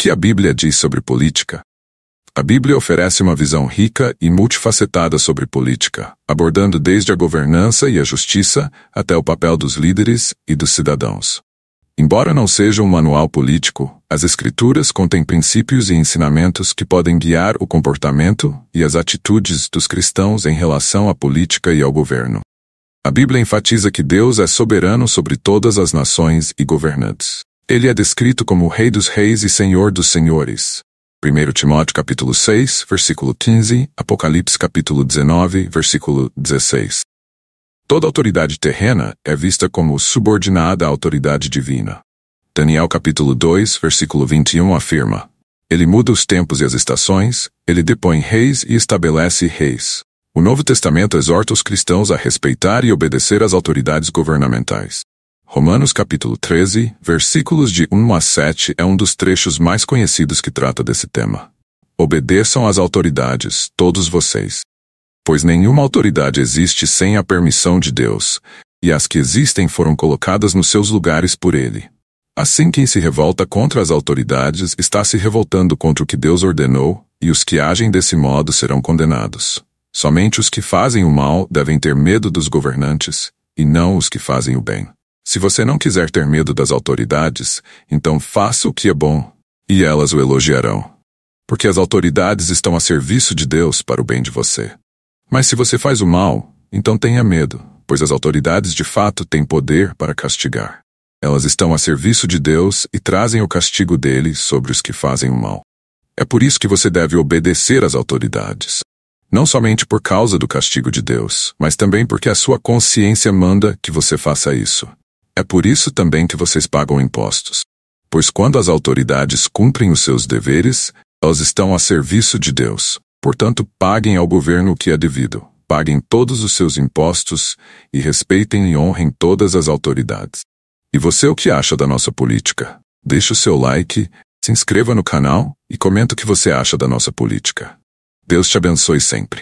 que a Bíblia diz sobre política? A Bíblia oferece uma visão rica e multifacetada sobre política, abordando desde a governança e a justiça até o papel dos líderes e dos cidadãos. Embora não seja um manual político, as Escrituras contêm princípios e ensinamentos que podem guiar o comportamento e as atitudes dos cristãos em relação à política e ao governo. A Bíblia enfatiza que Deus é soberano sobre todas as nações e governantes. Ele é descrito como o Rei dos Reis e Senhor dos Senhores. 1 Timóteo capítulo 6, versículo 15, Apocalipse capítulo 19, versículo 16. Toda autoridade terrena é vista como subordinada à autoridade divina. Daniel capítulo 2, versículo 21 afirma: Ele muda os tempos e as estações, ele depõe reis e estabelece reis. O Novo Testamento exorta os cristãos a respeitar e obedecer às autoridades governamentais. Romanos capítulo 13, versículos de 1 a 7 é um dos trechos mais conhecidos que trata desse tema. Obedeçam às autoridades, todos vocês. Pois nenhuma autoridade existe sem a permissão de Deus, e as que existem foram colocadas nos seus lugares por ele. Assim quem se revolta contra as autoridades está se revoltando contra o que Deus ordenou, e os que agem desse modo serão condenados. Somente os que fazem o mal devem ter medo dos governantes, e não os que fazem o bem. Se você não quiser ter medo das autoridades, então faça o que é bom, e elas o elogiarão. Porque as autoridades estão a serviço de Deus para o bem de você. Mas se você faz o mal, então tenha medo, pois as autoridades de fato têm poder para castigar. Elas estão a serviço de Deus e trazem o castigo dele sobre os que fazem o mal. É por isso que você deve obedecer às autoridades. Não somente por causa do castigo de Deus, mas também porque a sua consciência manda que você faça isso. É por isso também que vocês pagam impostos. Pois quando as autoridades cumprem os seus deveres, elas estão a serviço de Deus. Portanto, paguem ao governo o que é devido. Paguem todos os seus impostos e respeitem e honrem todas as autoridades. E você o que acha da nossa política? Deixe o seu like, se inscreva no canal e comenta o que você acha da nossa política. Deus te abençoe sempre.